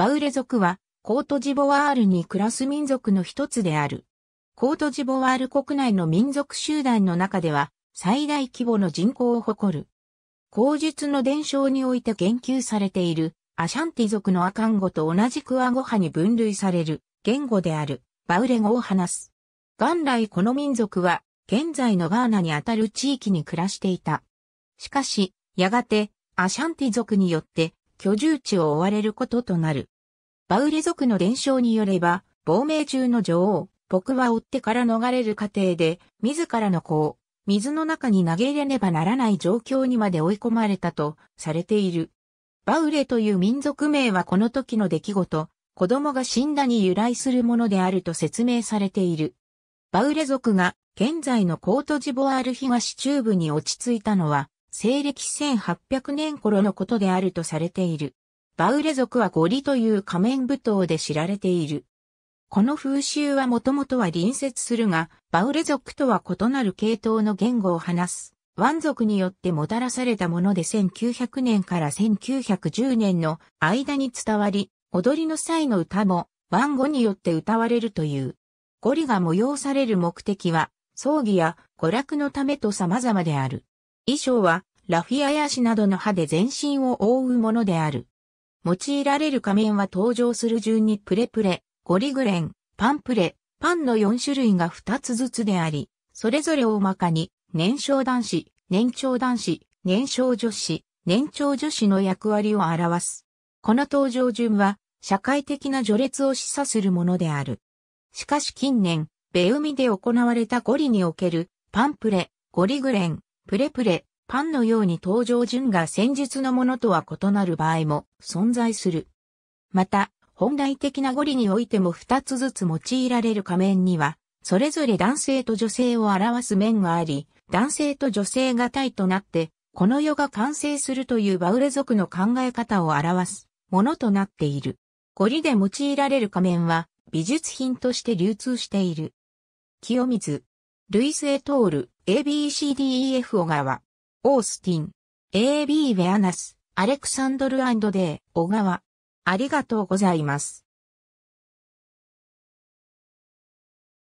バウレ族は、コートジボワールに暮らす民族の一つである。コートジボワール国内の民族集団の中では、最大規模の人口を誇る。口述の伝承において言及されている、アシャンティ族のアカン語と同じクアゴ派に分類される、言語である、バウレ語を話す。元来この民族は、現在のガーナにあたる地域に暮らしていた。しかし、やがて、アシャンティ族によって、居住地を追われることとなる。バウレ族の伝承によれば、亡命中の女王、僕は追ってから逃れる過程で、自らの子を、水の中に投げ入れねばならない状況にまで追い込まれたとされている。バウレという民族名はこの時の出来事、子供が死んだに由来するものであると説明されている。バウレ族が現在のコートジボワール東中部に落ち着いたのは、西暦1800年頃のことであるとされている。バウレ族はゴリという仮面舞踏で知られている。この風習はもともとは隣接するが、バウレ族とは異なる系統の言語を話す。ワン族によってもたらされたもので1900年から1910年の間に伝わり、踊りの際の歌もワン語によって歌われるという。ゴリが催される目的は、葬儀や娯楽のためと様々である。衣装は、ラフィアヤシなどの歯で全身を覆うものである。用いられる仮面は登場する順にプレプレ、ゴリグレン、パンプレ、パンの4種類が2つずつであり、それぞれ大まかに、年少男子、年長男子、年少女子、年長女子の役割を表す。この登場順は、社会的な序列を示唆するものである。しかし近年、ベウミで行われたゴリにおける、パンプレ、ゴリグレン、プレプレ、パンのように登場順が戦術のものとは異なる場合も存在する。また、本来的なゴリにおいても二つずつ用いられる仮面には、それぞれ男性と女性を表す面があり、男性と女性が体となって、この世が完成するというバウレ族の考え方を表すものとなっている。ゴリで用いられる仮面は美術品として流通している。清水、ルイス・エトール、ABCDEF 小川。オースティン、AB ウェアナス、アレクサンドルデー、小川。ありがとうございます。